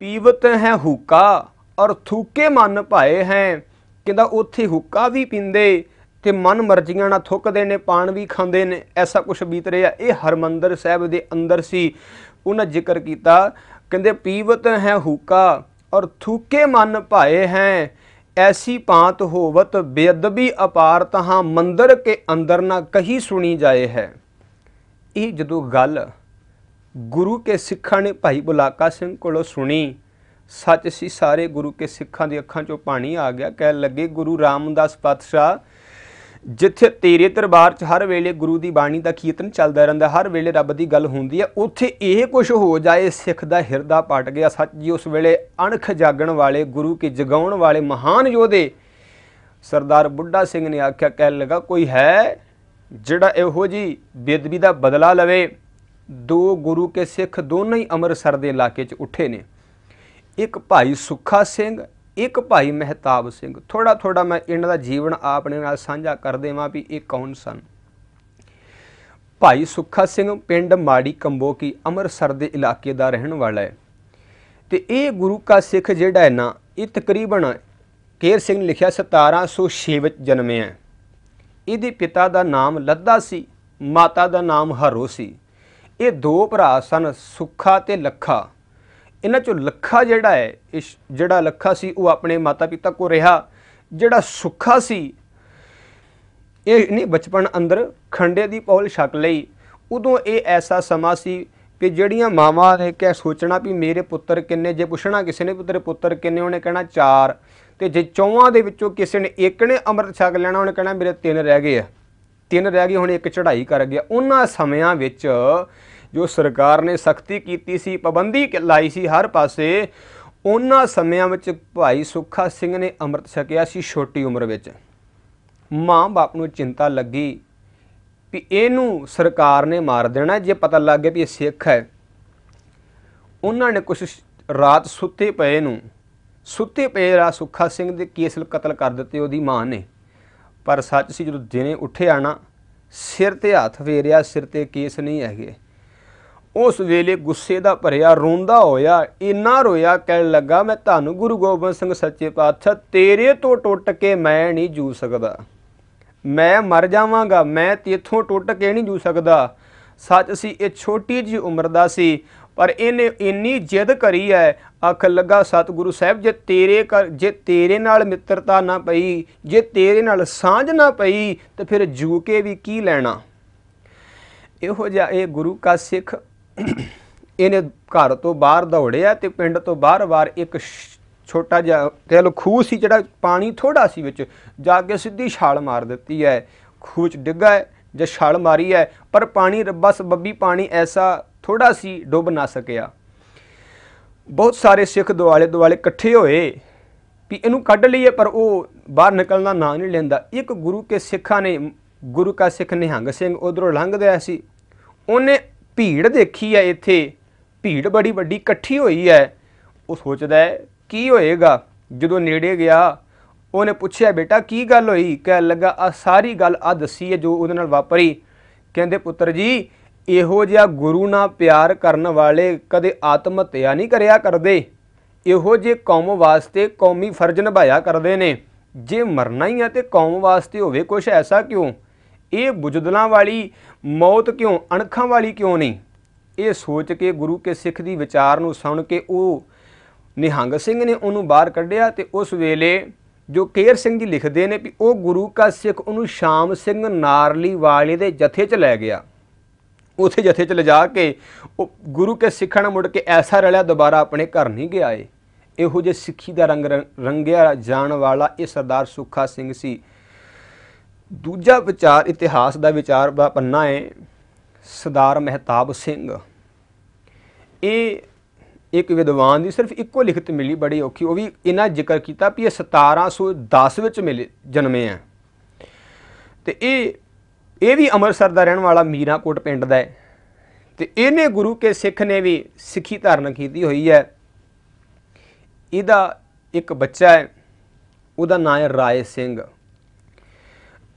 ਪੀਵਤ ਹੈ ਹੁੱਕਾ ਔਰ ਥੂਕੇ ਮਨ ਭਾਏ ਹੈ ਕਹਿੰਦਾ ਉੱਥੇ ਹੁੱਕਾ ਵੀ ਪੀਂਦੇ ਤੇ ਮਨ ਮਰਜ਼ੀਆਂ ਨਾਲ ਥੁੱਕਦੇ ਨੇ ਪਾਣ ਵੀ ਖਾਂਦੇ ਨੇ ਐਸਾ ਕੁਝ ਬੀਤ ਰਿਹਾ ਇਹ ਹਰਮੰਦਰ ਸਾਹਿਬ ਦੇ ਅੰਦਰ ਸੀ ਉਹਨਾਂ ਜ਼ਿਕਰ ਕੀਤਾ ਕਹਿੰਦੇ ਪੀਵਤ ਹੈ ਹੁੱਕਾ ਔਰ ਥੂਕੇ ਮਨ ਭਾਏ ਹੈ ਐਸੀ ਪਾਂਤ ਹੋਵਤ ਬੇਅਦਬੀ ਅਪਾਰ ਤਹਾਂ ਮੰਦਰ ਕੇ ਅੰਦਰ ਨਾ ਕਹੀ ਸੁਣੀ ਜਾਏ ਹੈ ਇਹ ਜਦੋਂ ਗੱਲ ਗੁਰੂ ਕੇ ਸਿੱਖਾਂ ਨੇ ਭਾਈ ਬੁਲਾਕਾ ਸਿੰਘ ਕੋਲੋਂ ਸੁਣੀ ਸੱਚ ਸੀ ਸਾਰੇ ਗੁਰੂ ਕੇ ਸਿੱਖਾਂ ਦੀ ਅੱਖਾਂ 'ਚੋਂ ਪਾਣੀ ਆ ਗਿਆ ਕਹਿ ਲੱਗੇ ਗੁਰੂ ਰਾਮਦਾਸ ਪਾਤਸ਼ਾਹ ਜਿੱਥੇ ਤੇਰੇ ਦਰਬਾਰ 'ਚ ਹਰ ਵੇਲੇ ਗੁਰੂ ਦੀ ਬਾਣੀ ਦਾ ਕੀਰਤਨ ਚੱਲਦਾ ਰਹਿੰਦਾ ਹਰ ਵੇਲੇ ਰੱਬ ਦੀ ਗੱਲ ਹੁੰਦੀ ਹੈ ਉੱਥੇ ਇਹ ਕੁਝ ਹੋ ਜਾਏ ਸਿੱਖ ਦਾ ਹਿਰਦਾ ਪਟ ਗਿਆ ਸੱਚ ਜੀ ਉਸ ਵੇਲੇ ਅਣਖ ਜਾਗਣ ਵਾਲੇ ਗੁਰੂ ਕੇ ਜਗਾਉਣ ਵਾਲੇ ਮਹਾਨ ਯੋਧੇ ਸਰਦਾਰ ਬੁੱਢਾ ਸਿੰਘ ਨੇ ਆਖਿਆ ਕਹਿ ਲਗਾ ਕੋਈ ਹੈ ਜਿਹੜਾ ਇਹੋ ਜੀ ਬੇਦਬੀ ਦਾ ਬਦਲਾ ਲਵੇ ਦੋ ਗੁਰੂ ਕੇ ਸਿੱਖ ਦੋਨੇ ਹੀ ਅੰਮ੍ਰਿਤਸਰ ਦੇ ਇਲਾਕੇ 'ਚ ਉੱਠੇ ਨੇ ਇੱਕ ਭਾਈ ਸੁੱਖਾ ਸਿੰਘ ਇੱਕ ਭਾਈ ਮਹਿਤਾਬ ਸਿੰਘ ਥੋੜਾ ਥੋੜਾ ਮੈਂ ਇਹਨਾਂ ਦਾ ਜੀਵਨ ਆਪਣੇ ਨਾਲ ਸਾਂਝਾ ਕਰ ਦੇਵਾਂ ਵੀ ਇਹ ਕੌਣ ਸਨ ਭਾਈ ਸੁੱਖਾ ਸਿੰਘ ਪਿੰਡ ਮਾੜੀ ਕੰਬੋ ਕੀ ਅੰਮ੍ਰਿਤਸਰ ਦੇ ਇਲਾਕੇ ਦਾ ਰਹਿਣ ਵਾਲਾ ਹੈ ਤੇ ਇਹ ਗੁਰੂ ਕਾ ਸਿੱਖ ਜਿਹੜਾ ਹੈ ਨਾ ਇਹ ਤਕਰੀਬਨ ਕੇਰ ਸਿੰਘ ਨੇ ਲਿਖਿਆ 1706 ਵਿੱਚ ਜਨਮਿਆ ਇਹਦੇ ਪਿਤਾ ਦਾ ਨਾਮ ਲੱਦਾ ਸੀ ਮਾਤਾ ਦਾ ਨਾਮ ਹਰੋ ਸੀ ਇਹ ਦੋ ਭਰਾ ਸਨ ਸੁੱਖਾ ਤੇ ਲੱਖਾ ਇਹਨਾਂ ਚੋਂ ਲੱਖਾ ਜਿਹੜਾ ਹੈ ਇਸ ਜਿਹੜਾ ਲੱਖਾ ਸੀ ਉਹ ਆਪਣੇ ਮਾਤਾ-ਪਿਤਾ ਕੋ ਰਿਹਾ ਜਿਹੜਾ ਸੁੱਖਾ ਸੀ ਇਹ ਨੇ ਬਚਪਨ ਅੰਦਰ ਖੰਡੇ ਦੀ ਪੌਲ ਛਕ ਲਈ ਉਦੋਂ ਇਹ ਐਸਾ ਸਮਾਂ ਸੀ ਕਿ ਜਿਹੜੀਆਂ ਮਾਵਾਂ ਨੇ ਕਹਿ ਸੋਚਣਾ ਵੀ ਮੇਰੇ ਪੁੱਤਰ ਕਿੰਨੇ ਜੇ ਪੁੱਛਣਾ ਕਿਸੇ ਨੇ ਪੁੱਤਰ ਪੁੱਤਰ ਕਿੰਨੇ ਉਹਨੇ ਕਹਿਣਾ ਚਾਰ ਤੇ ਜੇ ਚੌਵਾਂ ਦੇ ਵਿੱਚੋਂ ਕਿਸੇ ਨੇ ਇੱਕ ਨੇ ਅੰਮ੍ਰਿਤ ਛਕ ਲੈਣਾ ਉਹਨੇ ਕਹਿਣਾ ਮੇਰੇ ਤਿੰਨ ਰਹਿ ਗਏ ਆ ਤਿੰਨ ਰਹਿ ਗਏ ਹੁਣ ਇੱਕ ਚੜ੍ਹਾਈ ਕਰ ਗਿਆ ਉਹਨਾਂ ਸਮਿਆਂ ਵਿੱਚ ਜੋ ਸਰਕਾਰ ਨੇ ਸਖਤੀ ਕੀਤੀ ਸੀ ਪਾਬੰਦੀ ਲਾਈ ਸੀ ਹਰ ਪਾਸੇ ਉਹਨਾਂ ਸਮਿਆਂ ਵਿੱਚ ਭਾਈ ਸੁੱਖਾ ਸਿੰਘ ਨੇ ਅੰਮ੍ਰਿਤ ਛਕਿਆ ਸੀ ਛੋਟੀ ਉਮਰ ਵਿੱਚ ਮਾਂ-ਬਾਪ ਨੂੰ ਚਿੰਤਾ ਲੱਗੀ ਵੀ ਇਹਨੂੰ ਸਰਕਾਰ ਨੇ ਮਾਰ ਦੇਣਾ ਜੇ ਪਤਾ ਲੱਗ ਗਿਆ ਵੀ ਇਹ ਸਿੱਖ ਹੈ ਉਹਨਾਂ ਨੇ ਕੁਝ ਰਾਤ ਸੁੱਤੇ ਪਏ ਨੂੰ ਸੁੱਤੇ ਪਏ ਰਾ ਸੁੱਖਾ ਸਿੰਘ ਦੇ ਕੇਸਲ ਕਤਲ ਕਰ ਦਿੱਤੇ ਉਹਦੀ ਮਾਂ ਨੇ ਪਰ ਸੱਚ ਸੀ ਜਦੋਂ ਦਿਨੇ ਉੱਠਿਆ ਨਾ ਸਿਰ ਤੇ ਹੱਥ ਫੇਰਿਆ ਸਿਰ ਤੇ ਕੇਸ ਨਹੀਂ ਹੈਗੇ ਉਸ ਵੇਲੇ ਗੁੱਸੇ ਦਾ ਭਰਿਆ ਰੋਂਦਾ ਹੋਇਆ ਇੰਨਾ ਰੋਇਆ ਕਹਿਣ ਲੱਗਾ ਮੈਂ ਤੁਹਾਨੂੰ ਗੁਰੂ ਗੋਬਿੰਦ ਸਿੰਘ ਸੱਚੇ ਪਾਤਸ਼ਾਹ ਤੇਰੇ ਤੋਂ ਟੁੱਟ ਕੇ ਮੈਂ ਨਹੀਂ ਜੂ ਸਕਦਾ ਮੈਂ ਮਰ ਜਾਵਾਂਗਾ ਮੈਂ ਤੇਥੋਂ ਟੁੱਟ ਕੇ ਨਹੀਂ ਜੂ ਸਕਦਾ ਸੱਚ ਸੀ ਇਹ ਛੋਟੀ ਜੀ ਉਮਰ ਦਾ ਸੀ ਪਰ ਇਹਨੇ ਇੰਨੀ ਜਿੱਦ ਕਰੀ ਹੈ ਅੱਖ ਲੱਗਾ ਸਤਿਗੁਰੂ ਸਾਹਿਬ ਜੇ ਤੇਰੇ ਜੇ ਤੇਰੇ ਨਾਲ ਮਿੱਤਰਤਾ ਨਾ ਪਈ ਜੇ ਤੇਰੇ ਨਾਲ ਸਾਂਝ ਨਾ ਪਈ ਤੇ ਫਿਰ ਜੂ ਕੇ ਵੀ ਕੀ ਲੈਣਾ ਇਹੋ ਜਿਹਾ ਇਹ ਗੁਰੂ ਕਾ ਸਿੱਖ ਇਹਨੇ ਘਰ ਤੋਂ ਬਾਹਰ ਦੌੜਿਆ ਤੇ ਪਿੰਡ ਤੋਂ ਬਾਹਰ ਵਾਰ ਇੱਕ ਛੋਟਾ ਜਿਹਾ ਕਹਿ ਲੋ ਖੂਹ ਸੀ ਜਿਹੜਾ ਪਾਣੀ ਥੋੜਾ ਸੀ ਵਿੱਚ ਜਾ ਕੇ ਸਿੱਧੀ ਛਾਲ ਮਾਰ ਦਿੱਤੀ ਹੈ ਖੂਹ 'ਚ ਡਿੱਗਾ ਹੈ ਜੇ ਛਾਲ ਮਾਰੀ ਹੈ ਪਰ ਪਾਣੀ ਰੱਬਾ ਸਬੱਬੀ ਪਾਣੀ ਐਸਾ ਥੋੜਾ ਸੀ ਡੁੱਬ ਨਾ ਸਕਿਆ ਬਹੁਤ ਸਾਰੇ ਸਿੱਖ ਦੁਆਲੇ ਦੁਆਲੇ ਇਕੱਠੇ ਹੋਏ ਵੀ ਇਹਨੂੰ ਕੱਢ ਲਈਏ ਪਰ ਉਹ ਬਾਹਰ ਨਿਕਲਣਾ ਨਾ ਨਹੀਂ ਲੈਂਦਾ ਇੱਕ ਗੁਰੂ ਕੇ ਸਿੱਖਾਂ ਨੇ ਗੁਰੂ ਕਾ ਸਿੱਖ ਨਿਹੰਗ ਸਿੰਘ ਉਧਰੋਂ ਲੰਘਦਿਆ ਸੀ ਉਹਨੇ ਭੀੜ ਦੇਖੀ ਹੈ ਇੱਥੇ ਭੀੜ ਬੜੀ ਵੱਡੀ ਇਕੱਠੀ ਹੋਈ ਹੈ ਉਹ ਸੋਚਦਾ ਹੈ ਕੀ ਹੋਏਗਾ ਜਦੋਂ ਨੇੜੇ ਗਿਆ ਉਹਨੇ ਪੁੱਛਿਆ ਬੇਟਾ ਕੀ ਗੱਲ ਹੋਈ ਕਹਿ ਲੱਗਾ ਆ ਸਾਰੀ ਗੱਲ ਆ ਦੱਸੀ ਹੈ ਜੋ ਉਹਦੇ ਨਾਲ ਵਾਪਰੀ ਕਹਿੰਦੇ ਪੁੱਤਰ ਜੀ ਇਹੋ ਜਿਹਾ ਗੁਰੂ ਨਾਲ ਪਿਆਰ ਕਰਨ ਵਾਲੇ ਕਦੇ ਆਤਮ ਹੱਤਿਆ ਨਹੀਂ ਕਰਿਆ ਕਰਦੇ ਇਹੋ ਜੇ ਕੌਮ ਵਾਸਤੇ ਕੌਮੀ ਫਰਜ਼ ਨਿਭਾਇਆ ਕਰਦੇ ਨੇ ਜੇ ਮਰਨਾ ਹੀ ਹੈ ਤੇ ਕੌਮ ਵਾਸਤੇ ਹੋਵੇ ਕੁਝ ਐਸਾ ਕਿਉਂ ਇਹ ਬੁਜਦਲਾਂ ਵਾਲੀ ਮੌਤ ਕਿਉਂ ਅਣਖਾਂ ਵਾਲੀ ਕਿਉਂ ਨਹੀਂ ਇਹ ਸੋਚ ਕੇ ਗੁਰੂ ਕੇ ਸਿੱਖ ਦੀ ਵਿਚਾਰ ਨੂੰ ਸੁਣ ਕੇ ਉਹ ਨਿਹੰਗ ਸਿੰਘ ਨੇ ਉਹਨੂੰ ਬਾਹਰ ਕੱਢਿਆ ਤੇ ਉਸ ਵੇਲੇ ਜੋ ਕੇਰ ਸਿੰਘ ਜੀ ਲਿਖਦੇ ਨੇ ਵੀ ਉਹ ਗੁਰੂ ਕਾ ਸਿੱਖ ਉਹਨੂੰ ਸ਼ਾਮ ਸਿੰਘ ਨਾਰਲੀ ਵਾਲੇ ਦੇ ਜਥੇ 'ਚ ਲੈ ਗਿਆ ਉਥੇ ਜਥੇ 'ਚ ਲਿਜਾ ਕੇ ਉਹ ਗੁਰੂ ਕੇ ਸਿੱਖਾਂ ਨਾਲ ਮੁੜ ਕੇ ਐਸਾ ਰਲਿਆ ਦੁਬਾਰਾ ਆਪਣੇ ਘਰ ਨਹੀਂ ਗਿਆ ਏ ਇਹੋ ਜੇ ਸਿੱਖੀ ਦਾ ਰੰਗ ਰੰਗਿਆ ਜਾਣ ਵਾਲਾ ਇਹ ਸਰਦਾਰ ਸੁਖਾ ਸਿੰਘ ਸੀ ਦੂਜਾ ਵਿਚਾਰ ਇਤਿਹਾਸ ਦਾ ਵਿਚਾਰ ਦਾ ਪੰਨਾ ਹੈ ਸਰਦਾਰ ਮਹਿਤਾਬ ਸਿੰਘ ਇਹ ਇੱਕ ਵਿਦਵਾਨ ਦੀ ਸਿਰਫ ਇੱਕੋ ਲਿਖਤ ਮਿਲੀ ਬੜੀ ਔਖੀ ਉਹ ਵੀ ਇਹਨਾਂ ਜ਼ਿਕਰ ਕੀਤਾ ਵੀ ਇਹ 1710 ਵਿੱਚ ਮਿਲੇ ਜਨਮੇ ਆ ਤੇ ਇਹ ਇਹ ਵੀ ਅੰਮ੍ਰਿਤਸਰ ਦਾ ਰਹਿਣ ਵਾਲਾ ਮੀਰਾਕੋਟ ਪਿੰਡ ਦਾ ਹੈ ਤੇ ਇਹਨੇ ਗੁਰੂ ਕੇ ਸਿੱਖ ਨੇ ਵੀ ਸਿੱਖੀ ਧਾਰਨ ਕੀਤੀ ਹੋਈ ਹੈ ਇਹਦਾ ਇੱਕ ਬੱਚਾ ਹੈ ਉਹਦਾ ਨਾਮ ਹੈ ਰਾਏ ਸਿੰਘ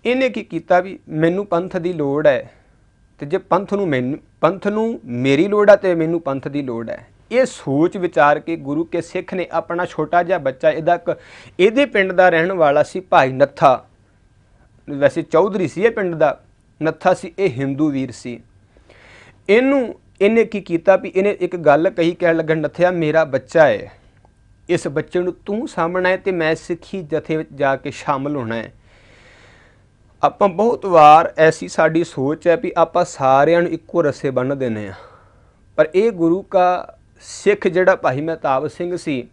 ਇਹਨੇ ਕੀ ਕੀਤਾ ਵੀ ਮੈਨੂੰ ਪੰਥ ਦੀ ਲੋੜ ਹੈ ਤੇ ਜੇ ਪੰਥ ਨੂੰ ਮੈਨੂੰ ਪੰਥ ਨੂੰ ਮੇਰੀ ਲੋੜ ਹੈ ਤੇ ਮੈਨੂੰ ਪੰਥ ਦੀ ਲੋੜ ਹੈ ਇਹ ਸੋਚ ਵਿਚਾਰ ਕੇ ਗੁਰੂ ਕੇ ਸਿੱਖ ਨੇ ਆਪਣਾ ਛੋਟਾ ਜਿਹਾ ਬੱਚਾ ਇਹਦਾ ਇਹਦੇ ਪਿੰਡ ਦਾ ਰਹਿਣ ਵਾਲਾ ਸੀ ਭਾਈ ਨੱਥਾ ਵੈਸੇ ਚੌਧਰੀ ਸੀ ਇਹ ਪਿੰਡ ਦਾ ਨੱਥਾ ਸੀ ਇਹ ਹਿੰਦੂ ਵੀਰ ਸੀ ਇਹਨੂੰ ਇਹਨੇ ਕੀ ਕੀਤਾ ਵੀ ਇਹਨੇ ਇੱਕ ਗੱਲ ਕਹੀ ਕਹਿਣ ਲੱਗਣ ਨੱਥਿਆ ਮੇਰਾ ਬੱਚਾ ਹੈ ਇਸ ਬੱਚੇ ਨੂੰ ਤੂੰ ਸਾਹਮਣਾ ਹੈ ਤੇ ਮੈਂ ਸਿੱਖੀ ਜਥੇ ਵਿੱਚ ਜਾ ਕੇ ਸ਼ਾਮਲ ਹੋਣਾ ਹੈ ਆਪਾਂ ਬਹੁਤ ਵਾਰ ਐਸੀ ਸਾਡੀ ਸੋਚ ਹੈ ਵੀ ਆਪਾਂ ਸਾਰਿਆਂ ਨੂੰ ਇੱਕੋ ਰਸੇ ਬੰਨ ਦਿੰਨੇ ਆ ਪਰ ਇਹ ਗੁਰੂ ਕਾ ਸਿੱਖ ਜਿਹੜਾ ਭਾਈ ਮਹਿਤਾਬ ਸਿੰਘ ਸੀ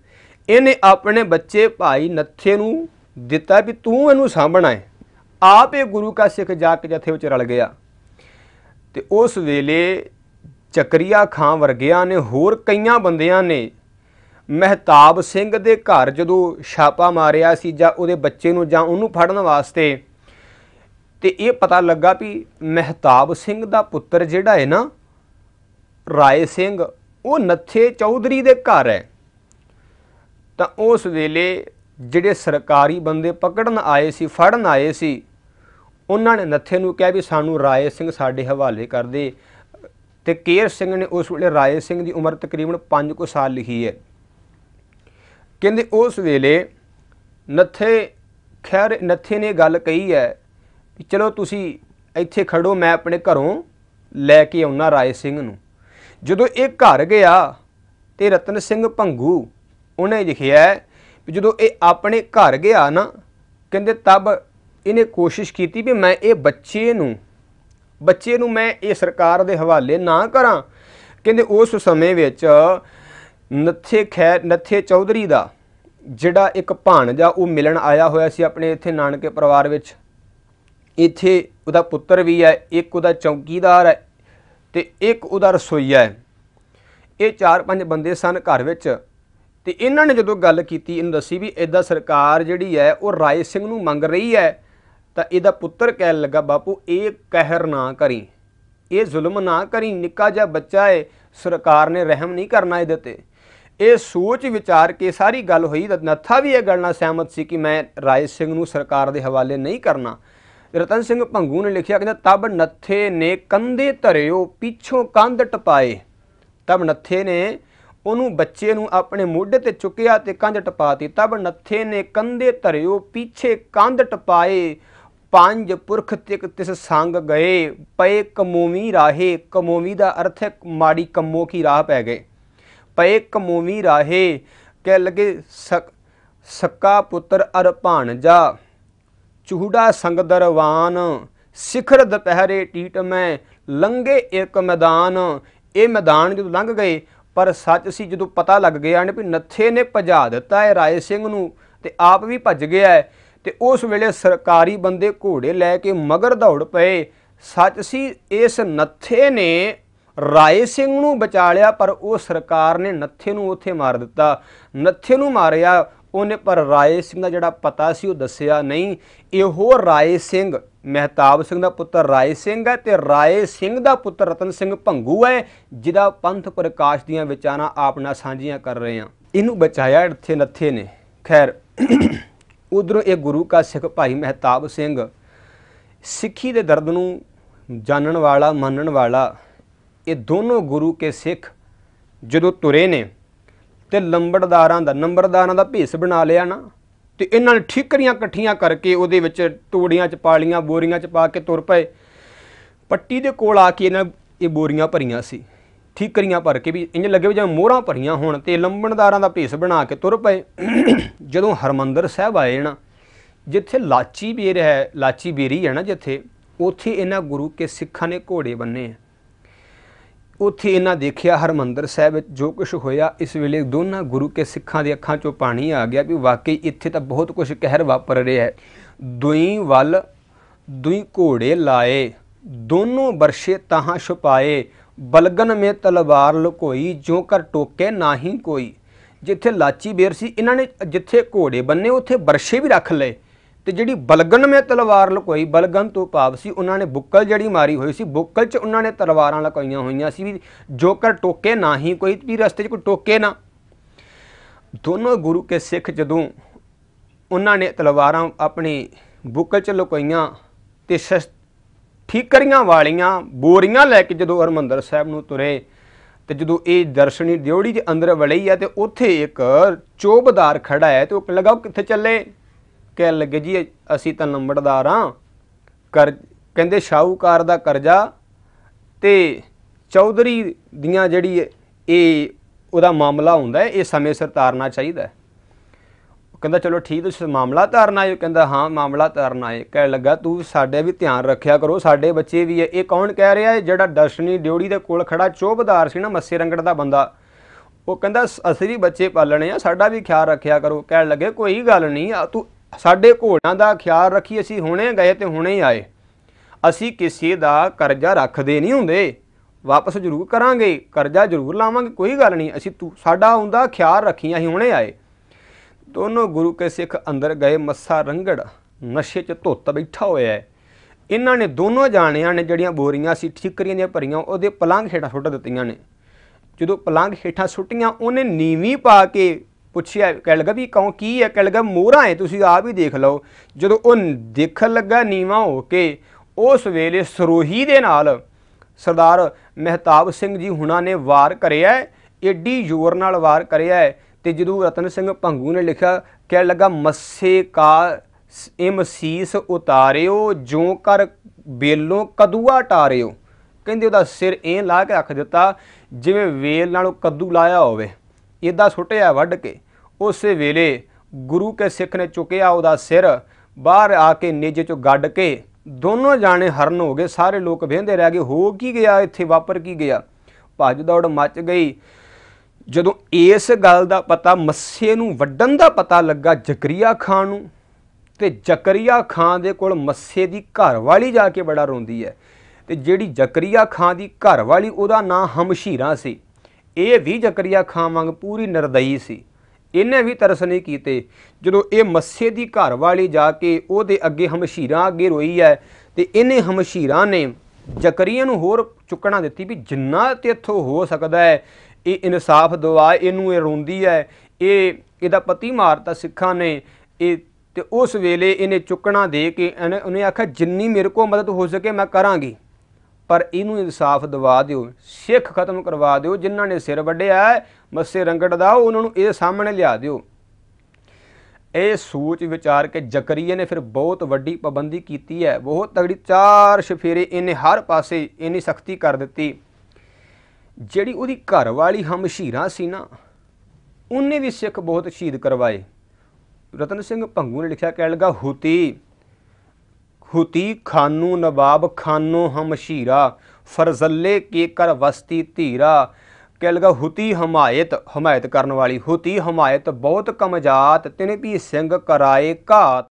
ਇਹਨੇ ਆਪਣੇ ਬੱਚੇ ਭਾਈ ਨੱਥੇ ਨੂੰ ਦਿੱਤਾ ਵੀ ਤੂੰ ਇਹਨੂੰ ਸਾਂਭਣਾ ਹੈ ਆਪ ਇਹ ਗੁਰੂ ਕਾ ਸਿੱਖ ਜਾ ਕੇ ਜਥੇ ਵਿੱਚ ਰਲ ਗਿਆ ਤੇ ਉਸ ਵੇਲੇ ਚੱਕਰੀਆ ਖਾਂ ਵਰਗਿਆਂ ਨੇ ਹੋਰ ਕਈਆਂ ਬੰਦਿਆਂ ਨੇ ਮਹਿਤਾਬ ਸਿੰਘ ਦੇ ਘਰ ਜਦੋਂ ਛਾਪਾ ਮਾਰਿਆ ਸੀ ਜਾਂ ਉਹਦੇ ਬੱਚੇ ਨੂੰ ਜਾਂ ਉਹਨੂੰ ਫੜਨ ਵਾਸਤੇ ਤੇ ਇਹ ਪਤਾ ਲੱਗਾ ਵੀ ਮਹਿਤਾਬ ਸਿੰਘ ਦਾ ਪੁੱਤਰ ਜਿਹੜਾ ਹੈ ਨਾ ਰਾਏ ਸਿੰਘ ਉਹ ਨੱਥੇ ਚੌਧਰੀ ਦੇ ਘਰ ਹੈ ਤਾਂ ਉਸ ਵੇਲੇ ਜਿਹੜੇ ਸਰਕਾਰੀ ਬੰਦੇ ਪਕੜਨ ਆਏ ਸੀ ਫੜਨ ਆਏ ਸੀ ਉਹਨਾਂ ਨੇ ਨੱਥੇ ਨੂੰ ਕਿਹਾ ਵੀ ਸਾਨੂੰ ਰਾਏ ਸਿੰਘ ਸਾਡੇ ਹਵਾਲੇ ਕਰ ਦੇ ਤੇ ਕੇਰ ਸਿੰਘ ਨੇ ਉਸ ਵੇਲੇ ਰਾਏ ਸਿੰਘ ਦੀ ਉਮਰ ਤਕਰੀਬਨ 5 ਕੁ ਸਾਲ ਲਿਖੀ ਹੈ ਕਹਿੰਦੇ ਉਸ ਵੇਲੇ ਨੱਥੇ ਖੈਰ ਨੱਥੇ ਨੇ ਗੱਲ ਕਹੀ ਹੈ ਕਿ ਚਲੋ ਤੁਸੀਂ ਇੱਥੇ ਖੜੋ ਮੈਂ ਆਪਣੇ ਘਰੋਂ ਲੈ ਕੇ ਆਉਣਾ ਰਾਏ ਸਿੰਘ ਨੂੰ ਜਦੋਂ ਇਹ ਘਰ ਗਿਆ ਤੇ ਰਤਨ ਸਿੰਘ ਭੰਗੂ ਉਹਨੇ ਲਿਖਿਆ ਵੀ ਜਦੋਂ ਇਹ ਆਪਣੇ ਘਰ ਗਿਆ ਨਾ ਕਹਿੰਦੇ ਤਬ ਇਹਨੇ ਕੋਸ਼ਿਸ਼ ਕੀਤੀ ਵੀ ਮੈਂ ਇਹ ਬੱਚੇ ਨੂੰ ਬੱਚੇ ਨੂੰ ਮੈਂ ਇਹ ਸਰਕਾਰ ਦੇ ਹਵਾਲੇ ਨਾ ਕਰਾਂ ਕਹਿੰਦੇ ਉਸ ਸਮੇਂ ਵਿੱਚ ਨੱਥੇ ਖੈ ਨੱਥੇ ਚੌਧਰੀ ਦਾ ਜਿਹੜਾ ਇੱਕ ਭਾਣਜਾ ਉਹ ਮਿਲਣ ਆਇਆ ਹੋਇਆ ਸੀ ਆਪਣੇ ਇੱਥੇ ਨਾਨਕੇ ਪਰਿਵਾਰ ਵਿੱਚ ਇੱਥੇ ਉਹਦਾ ਪੁੱਤਰ ਵੀ ਹੈ ਇੱਕ ਉਹਦਾ ਚੌਕੀਦਾਰ ਹੈ ਤੇ ਇੱਕ ਉਹਦਾ ਰਸੋਈਆ ਹੈ ਇਹ ਚਾਰ ਪੰਜ ਬੰਦੇ ਸਨ ਘਰ ਵਿੱਚ ਤੇ ਇਹਨਾਂ ਨੇ ਜਦੋਂ ਗੱਲ ਕੀਤੀ ਇਹਨੂੰ ਦੱਸੀ ਵੀ ਇਦਾਂ ਸਰਕਾਰ ਜਿਹੜੀ ਹੈ ਉਹ ਰਾਏ ਸਿੰਘ ਨੂੰ ਮੰਗ ਰਹੀ ਹੈ ਤਾਂ ਇਹਦਾ ਪੁੱਤਰ ਕਹਿਣ ਲੱਗਾ ਬਾਪੂ ਇਹ ਕਹਿਰ ਨਾ ਕਰੀ ਇਹ ਜ਼ੁਲਮ ਨਾ ਕਰੀ ਨਿੱਕਾ ਜਿਹਾ ਬੱਚਾ ਹੈ ਸਰਕਾਰ ਨੇ ਰਹਿਮ ਨਹੀਂ ਕਰਨਾ ਇਹਦੇ ਤੇ ਇਹ ਸੋਚ ਵਿਚਾਰ ਕੇ ਸਾਰੀ ਗੱਲ ਹੋਈ ਨੱਥਾ ਵੀ ਇਹ ਗੱਲ ਨਾਲ ਸਹਿਮਤ ਸੀ ਕਿ ਮੈਂ ਰਾਏ ਸਿੰਘ ਨੂੰ ਸਰਕਾਰ ਦੇ ਹਵਾਲੇ ਨਹੀਂ ਕਰਨਾ ਰਤਨ ਸਿੰਘ ਭੰਗੂ ਨੇ ਲਿਖਿਆ ਕਹਿੰਦਾ ਤਬ ਨੱਥੇ ਨੇ ਕੰਦੇ ਧਰਿਓ ਪਿੱਛੋਂ ਕੰਧ ਟਪਾਏ ਤਬ ਨੱਥੇ ਨੇ ਉਹਨੂੰ ਬੱਚੇ ਨੂੰ ਆਪਣੇ ਮੋਢੇ ਤੇ ਚੁੱਕਿਆ ਤੇ ਕੰਧ ਟਪਾਤੀ ਤਬ ਨੱਥੇ ਨੇ ਕੰਦੇ ਧਰਿਓ ਪਿੱਛੇ ਕੰਧ ਟਪਾਏ ਪੰਜ ਪੁਰਖ ਤਿਕ ਤਿਸ ਸੰਗ ਗਏ ਪਏ ਕਮੋਵੀ ਰਾਹੇ ਕਮੋਵੀ ਦਾ ਅਰਥ ਹੈ ਮਾੜੀ ਕੰਮੋ ਕੀ ਰਾਹ ਪੈ ਗਏ ਪਏ ਕਮੋਵੀ ਰਾਹੇ ਕਹਿ ਲਗੇ ਸਕਾ ਪੁੱਤਰ ਅਰ ਜਾ ਚੂੜਾ ਦਰਵਾਨ ਸਿਖਰ ਦੁਪਹਿਰੇ ਟੀਟ ਮੈਂ ਲੰਗੇ ਇੱਕ ਮੈਦਾਨ ਇਹ ਮੈਦਾਨ ਜਦੋਂ ਲੰਘ ਗਏ ਪਰ ਸੱਚ ਸੀ ਜਦੋਂ ਪਤਾ ਲੱਗ ਗਿਆ ਨੇ ਵੀ ਨੱਥੇ ਨੇ ਭਜਾ ਦਿੱਤਾ ਹੈ ਰਾਏ ਸਿੰਘ ਨੂੰ ਤੇ ਆਪ ਵੀ ਭੱਜ ਗਿਆ ਹੈ ਤੇ ਉਸ ਵੇਲੇ ਸਰਕਾਰੀ ਬੰਦੇ ਘੋੜੇ ਲੈ ਕੇ ਮਗਰ ਦੌੜ ਪਏ ਸੱਚ ਸੀ ਇਸ ਨੱਥੇ ਨੇ ਰਾਏ ਸਿੰਘ ਨੂੰ ਬਚਾ ਲਿਆ ਪਰ ਉਹ ਸਰਕਾਰ ਨੇ ਨੱਥੇ ਨੂੰ ਉੱਥੇ ਮਾਰ ਦਿੱਤਾ ਨੱਥੇ ਨੂੰ ਮਾਰਿਆ ਉਹਨੇ ਪਰ ਰਾਏ ਸਿੰਘ ਦਾ ਜਿਹੜਾ ਪਤਾ ਸੀ ਉਹ ਦੱਸਿਆ ਨਹੀਂ ਇਹੋ ਰਾਏ ਸਿੰਘ ਮਹਿਤਾਬ ਸਿੰਘ ਦਾ ਪੁੱਤਰ ਰਾਏ ਸਿੰਘ ਹੈ ਤੇ ਰਾਏ ਸਿੰਘ ਦਾ ਪੁੱਤਰ ਰਤਨ ਸਿੰਘ ਭੰਗੂ ਹੈ ਜਿਹਦਾ ਪੰਥ ਪ੍ਰਕਾਸ਼ ਦੀਆਂ ਵਿਚਾਰਾਂ ਆਪ ਨਾਲ ਸਾਂਝੀਆਂ ਕਰ ਰਹੇ ਹਾਂ ਇਹਨੂੰ ਬਚਾਇਆ ਇੱਥੇ ਨੱਥੇ ਨੇ ਖੈਰ ਉਧਰੋਂ ਇਹ ਗੁਰੂ ਕਾ ਸਿੱਖ ਭਾਈ ਮਹਿਤਾਬ ਸਿੰਘ ਸਿੱਖੀ ਦੇ ਦਰਦ ਨੂੰ ਜਾਣਨ ਵਾਲਾ ਮੰਨਣ ਵਾਲਾ ਇਹ ਦੋਨੋਂ ਗੁਰੂ ਕੇ ਸਿੱਖ ਜਦੋਂ ਤੁਰੇ ਨੇ ਤੇ ਲੰਬੜਦਾਰਾਂ ਦਾ ਨੰਬਰਦਾਰਾਂ ਦਾ ਭੇਸ ਬਣਾ ਲਿਆ ਨਾ ਤੇ ਇਹਨਾਂ ਨੇ ਠਿਕਰੀਆਂ ਇਕੱਠੀਆਂ ਕਰਕੇ ਉਹਦੇ ਵਿੱਚ ਟੋੜੀਆਂ ਚ ਪਾਲੀਆਂ ਬੋਰੀਆਂ ਚ ਪਾ ਕੇ ਤੁਰ ਪਏ ਪੱਟੀ ਦੇ ਕੋਲ ਆ ਕੇ ਇਹਨਾਂ ਇਹ ਬੋਰੀਆਂ ਭਰੀਆਂ ਸੀ ਠਿਕਰੀਆਂ ਭਰ ਕੇ ਵੀ ਇੰਜ ਲੱਗੇ ਜਿਵੇਂ ਮੋਹਰਾਂ ਭਰੀਆਂ ਹੋਣ ਤੇ ਲੰਬਣਦਾਰਾਂ ਦਾ ਭੇਸ ਬਣਾ ਕੇ ਤੁਰ ਪਏ ਜਦੋਂ ਹਰਮੰਦਰ ਸਾਹਿਬ ਆਏ ਨਾ ਜਿੱਥੇ ਲਾਚੀ ਬੇਰ ਹੈ ਲਾਚੀ ਬੇਰੀ ਹੈ ਨਾ ਜਿੱਥੇ ਉੱਥੇ ਇਹਨਾਂ ਗੁਰੂ ਕੇ ਸਿੱਖਾਂ ਨੇ ਘੋੜੇ ਬੰਨੇ ਆ ਉੱਥੇ ਇਹਨਾਂ ਦੇਖਿਆ ਹਰਮੰਦਰ ਸਾਹਿਬ ਵਿੱਚ ਜੋ ਕੁਝ ਹੋਇਆ ਇਸ ਵੇਲੇ ਦੋਨਾਂ ਗੁਰੂ ਕੇ ਸਿੱਖਾਂ ਦੀ ਅੱਖਾਂ 'ਚੋਂ ਪਾਣੀ ਆ ਗਿਆ ਵੀ ਵਾਕਈ ਇੱਥੇ ਤਾਂ ਬਹੁਤ ਕੁਝ ਕਹਿਰ ਵਾਪਰ ਰਿਹਾ ਹੈ ਦੁਈ ਵੱਲ ਦੁਈ ਘੋੜੇ ਲਾਏ ਦੋਨੋਂ ਬਰਸ਼ੇ ਤਾਹਾਂ ਛੁਪਾਏ ਬਲਗਨ ਮੇ ਤਲਵਾਰ ਲੁਕੋਈ ਜੋ ਕਰ ਟੋਕੇ ਨਾਹੀ ਕੋਈ ਜਿੱਥੇ ਲਾਚੀ ਬੇਰ ਸੀ ਇਹਨਾਂ ਨੇ ਜਿੱਥੇ ਘੋੜੇ ਬੰਨੇ ਉੱਥੇ ਬਰਸ਼ੇ ਵੀ ਰੱਖ ਲਏ ਤੇ ਜਿਹੜੀ ਬਲਗਨ ਮੇ ਤਲਵਾਰ ਲਕੋਈ ਬਲਗਨ ਤੋਂ ਭਾਵ ਸੀ ਉਹਨਾਂ ਨੇ ਬੁੱਕਲ ਜਿਹੜੀ ਮਾਰੀ ਹੋਈ ਸੀ ਬੁੱਕਲ 'ਚ ਉਹਨਾਂ ਨੇ ਤਲਵਾਰਾਂ ਲਕਾਈਆਂ ਹੋਈਆਂ ਸੀ ਵੀ ਜੋਕਰ ਟੋਕੇ ਨਾ ਹੀ ਕੋਈ ਵੀ ਰਸਤੇ 'ਚ ਕੋਈ ਟੋਕੇ ਨਾ ਦੋਨੋਂ ਗੁਰੂ ਕੇ ਸਿੱਖ ਜਦੋਂ ਉਹਨਾਂ ਨੇ ਤਲਵਾਰਾਂ ਆਪਣੀ ਬੁੱਕਲ 'ਚ ਲਕਾਈਆਂ ਤੇ ਠੀਕਰੀਆਂ ਵਾਲੀਆਂ ਬੋਰੀਆਂ ਲੈ ਕੇ ਜਦੋਂ ਹਰਮੰਦਰ ਸਾਹਿਬ ਨੂੰ ਤੁਰੇ ਤੇ ਜਦੋਂ ਇਹ ਦਰਸ਼ਨੀ ਦਿਉੜੀ ਦੇ ਅੰਦਰ ਵੜਈ ਆ ਤੇ ਉੱਥੇ ਇੱਕ ਚੋਬਦਾਰ ਖੜਾ ਹੈ ਤੇ ਉਹ ਲੱਗਾ ਕਿੱਥੇ ਚੱਲੇ ਕਹਿ ਲੱਗੇ ਜੀ ਅਸੀਂ ਤਾਂ ਲੰਬੜਦਾਰ ਆ ਕਰ ਕਹਿੰਦੇ ਸ਼ਾਹੂਕਾਰ ਦਾ ਕਰਜ਼ਾ ਤੇ ਚੌਧਰੀ ਦੀਆਂ ਜਿਹੜੀ ਇਹ ਉਹਦਾ ਮਾਮਲਾ ਹੁੰਦਾ ਇਹ ਸਮੇਂ ਸਿਰ ਤਾਰਨਾ ਚਾਹੀਦਾ ਕਹਿੰਦਾ ਚਲੋ ਠੀਕ ਤੁਸੀਂ ਮਾਮਲਾ ਤਾਰਨਾ ਆਏ ਕਹਿੰਦਾ ਹਾਂ ਮਾਮਲਾ ਤਾਰਨਾ ਹੈ ਕਹਿਣ ਲੱਗਾ ਤੂੰ ਸਾਡੇ ਵੀ ਧਿਆਨ ਰੱਖਿਆ ਕਰੋ ਸਾਡੇ ਬੱਚੇ ਵੀ ਇਹ ਕੌਣ ਕਹਿ ਰਿਹਾ ਹੈ ਜਿਹੜਾ ਦਰਸ਼ਨੀ ਡਿਉੜੀ ਦੇ ਕੋਲ ਖੜਾ ਚੋਬਦਾਰ ਸੀ ਨਾ ਮੱਸੇ ਰੰਗੜ ਦਾ ਬੰਦਾ ਉਹ ਕਹਿੰਦਾ ਅਸੀਂ ਵੀ ਬੱਚੇ ਪਾਲਣੇ ਆ ਸਾਡਾ ਵੀ ਖਿਆਲ ਰੱਖਿਆ ਕਰੋ ਕਹਿਣ ਲੱਗੇ ਕੋਈ ਗੱਲ ਨਹੀਂ ਤੂੰ ਸਾਡੇ ਘੋੜਾਂ ਦਾ ਖਿਆਲ ਰੱਖੀ ਅਸੀਂ ਹੁਣੇ ਗਏ ਤੇ ਹੁਣੇ ਹੀ ਆਏ ਅਸੀਂ ਕਿਸੇ ਦਾ ਕਰਜ਼ਾ ਰੱਖਦੇ ਨਹੀਂ ਹੁੰਦੇ ਵਾਪਸ ਜ਼ਰੂਰ ਕਰਾਂਗੇ ਕਰਜ਼ਾ ਜ਼ਰੂਰ ਲਾਵਾਂਗੇ ਕੋਈ ਗੱਲ ਨਹੀਂ ਅਸੀਂ ਤੂੰ ਸਾਡਾ ਹੁੰਦਾ ਖਿਆਲ ਰੱਖੀ ਅਸੀਂ ਹੁਣੇ ਆਏ ਦੋਨੋਂ ਗੁਰੂ ਕੇ ਸਿੱਖ ਅੰਦਰ ਗਏ ਮੱਸਾ ਰੰਗੜ ਨਸ਼ੇ 'ਚ ਧੁੱਤ ਬੈਠਾ ਹੋਇਆ ਹੈ ਇਹਨਾਂ ਨੇ ਦੋਨੋਂ ਜਾਣਿਆਂ ਨੇ ਜਿਹੜੀਆਂ ਬੋਰੀਆਂ ਸੀ ਠਿੱਕਰੀਆਂ ਦੀਆਂ ਭਰੀਆਂ ਉਹਦੇ ਪਲੰਘ ਹੇਠਾਂ ਸੁੱਟ ਦਿੱਤੀਆਂ ਨੇ ਜਦੋਂ ਪਲੰਘ ਹੇਠਾਂ ਸੁੱਟੀਆਂ ਉਹਨੇ ਨੀਵੀਂ ਪਾ ਕੇ ਪੁੱਛਿਆ ਕਹਿ ਲੱਗਾ ਵੀ ਕਹੋ ਕੀ ਹੈ ਕਹਿ ਲਗਾ ਮੋਰਾ ਹੈ ਤੁਸੀਂ ਆਪ ਹੀ ਦੇਖ ਲਓ ਜਦੋਂ ਉਹ ਦੇਖਣ ਲੱਗਾ ਨੀਵਾ ਹੋ ਕੇ ਉਸ ਵੇਲੇ ਸਰੋਹੀ ਦੇ ਨਾਲ ਸਰਦਾਰ ਮਹਿਤਾਬ ਸਿੰਘ ਜੀ ਹੁਣਾਂ ਨੇ ਵਾਰ ਕਰਿਆ ਏਡੀ ਜ਼ੋਰ ਨਾਲ ਵਾਰ ਕਰਿਆ ਤੇ ਜਦੋਂ ਰਤਨ ਸਿੰਘ ਭੰਗੂ ਨੇ ਲਿਖਿਆ ਕਹਿ ਲੱਗਾ ਮੱਸੇ ਕਾ ਇਮ ਸੀਸ ਉਤਾਰਿਓ ਜੋ ਕਰ ਬੇਲੋਂ ਕਦੂਆ ਟਾਰਿਓ ਕਹਿੰਦੇ ਉਹਦਾ ਸਿਰ ਇਹ ਲਾ ਕੇ ਰੱਖ ਦਿੱਤਾ ਜਿਵੇਂ ਵੇਲ ਨਾਲ ਕੱਦੂ ਲਾਇਆ ਹੋਵੇ ਇਦਾਂ ਸੁੱਟਿਆ ਵੱਢ ਕੇ ਉਸੇ ਵੇਲੇ ਗੁਰੂ ਕੇ ਸਿੱਖ ਨੇ ਚੁੱਕਿਆ ਉਹਦਾ ਸਿਰ ਬਾਹਰ ਆ ਕੇ ਨੀਜੇ ਚੋਂ ਗੱਡ ਕੇ ਦੋਨੋਂ ਜਾਣੇ ਹਰਨ ਹੋ ਗਏ ਸਾਰੇ ਲੋਕ ਵਹਿੰਦੇ ਰਹਿ ਗਏ ਹੋ ਕੀ ਗਿਆ ਇੱਥੇ ਵਾਪਰ ਕੀ ਗਿਆ ਭੱਜ ਦੌੜ ਮੱਚ ਗਈ ਜਦੋਂ ਇਸ ਗੱਲ ਦਾ ਪਤਾ ਮੱਸੇ ਨੂੰ ਵੱਡਣ ਦਾ ਪਤਾ ਲੱਗਾ ਜ਼ਕਰੀਆ ਖਾਨ ਨੂੰ ਤੇ ਜ਼ਕਰੀਆ ਖਾਨ ਦੇ ਕੋਲ ਮੱਸੇ ਦੀ ਘਰਵਾਲੀ ਜਾ ਕੇ ਬੜਾ ਰੋਂਦੀ ਹੈ ਤੇ ਜਿਹੜੀ ਜ਼ਕਰੀਆ ਖਾਨ ਦੀ ਘਰਵਾਲੀ ਉਹਦਾ ਨਾਂ ਹਮਸ਼ੀਰਾ ਸੀ ਇਹ ਵੀ ਜ਼ਕਰੀਆ ਖਾਨ ਵਾਂਗ ਪੂਰੀ ਨਰਦਈ ਸੀ ਇਹਨੇ ਵੀ ਤਰਸ ਨਹੀਂ ਕੀਤੇ ਜਦੋਂ ਇਹ ਮੱਸੇ ਦੀ ਘਰ ਵਾਲੀ ਜਾ ਕੇ ਉਹਦੇ ਅੱਗੇ ਹਮਸ਼ੀਰਾਂ ਅੱਗੇ ਰੋਈ ਹੈ ਤੇ ਇਹਨੇ ਹਮਸ਼ੀਰਾਂ ਨੇ ਜ਼ਕਰੀਆ ਨੂੰ ਹੋਰ ਚੁੱਕਣਾ ਦਿੱਤੀ ਵੀ ਜਿੰਨਾ ਤੇਥੋਂ ਹੋ ਸਕਦਾ ਹੈ ਇਹ ਇਨਸਾਫ ਦਵਾ ਇਹਨੂੰ ਇਹ ਰੋਂਦੀ ਹੈ ਇਹ ਇਹਦਾ ਪਤੀ ਮਾਰਤਾ ਸਿੱਖਾਂ ਨੇ ਇਹ ਤੇ ਉਸ ਵੇਲੇ ਇਹਨੇ ਚੁੱਕਣਾ ਦੇ ਕੇ ਉਹਨੇ ਆਖਿਆ ਜਿੰਨੀ ਮੇਰੇ ਕੋ ਮਦਦ ਹੋ ਸਕੇ ਮੈਂ ਕਰਾਂਗੀ ਪਰ ਇਹਨੂੰ ਇਨਸਾਫ ਦਵਾ ਦਿਓ ਸਿੱਖ ਖਤਮ ਕਰਵਾ ਦਿਓ ਜਿਨ੍ਹਾਂ ਨੇ ਸਿਰ ਵੱਢਿਆ ਮੱਸੇ ਰੰਗੜ ਦਾ ਉਹਨਾਂ ਨੂੰ ਇਹ ਸਾਹਮਣੇ ਲਿਆ ਦਿਓ ਇਹ ਸੋਚ ਵਿਚਾਰ ਕੇ ਜ਼ਕਰੀਏ ਨੇ ਫਿਰ ਬਹੁਤ ਵੱਡੀ ਪਾਬੰਦੀ ਕੀਤੀ ਹੈ ਬਹੁਤ ਤਗੜੀ ਚਾਰ ਸ਼ਫੇਰੇ ਇਹਨੇ ਹਰ ਪਾਸੇ ਇੰਨੀ ਸਖਤੀ ਕਰ ਦਿੱਤੀ ਜਿਹੜੀ ਉਹਦੀ ਘਰ ਵਾਲੀ ਹਮਸ਼ੀਰਾ ਸੀ ਨਾ ਉਹਨੇ ਵੀ ਸਿੱਖ ਬਹੁਤ ਸ਼ਹੀਦ ਕਰਵਾਏ ਰਤਨ ਸਿੰਘ ਭੰਗੂ ਨੇ ਲਿਖਿਆ ਕਹਿ ਲਗਾ ਹੁਤੀ ਹੁਤੀ ਖਾਨੂ ਨਵਾਬ ਖਾਨੋ ਹਮਸ਼ੀਰਾ ਫਰਜ਼ੱਲੇ ਕੇ ਕਰ ਵਸਤੀ ਧੀਰਾ ਕਹਿ ਲਗਾ ਹੁਤੀ ਹਮਾਇਤ ਹਮਾਇਤ ਕਰਨ ਵਾਲੀ ਹੁਤੀ ਹਮਾਇਤ ਬਹੁਤ ਕਮਜਾਤ ਤਿਨ ਵੀ ਸਿੰਘ ਕਰਾਏ ਘਾਤ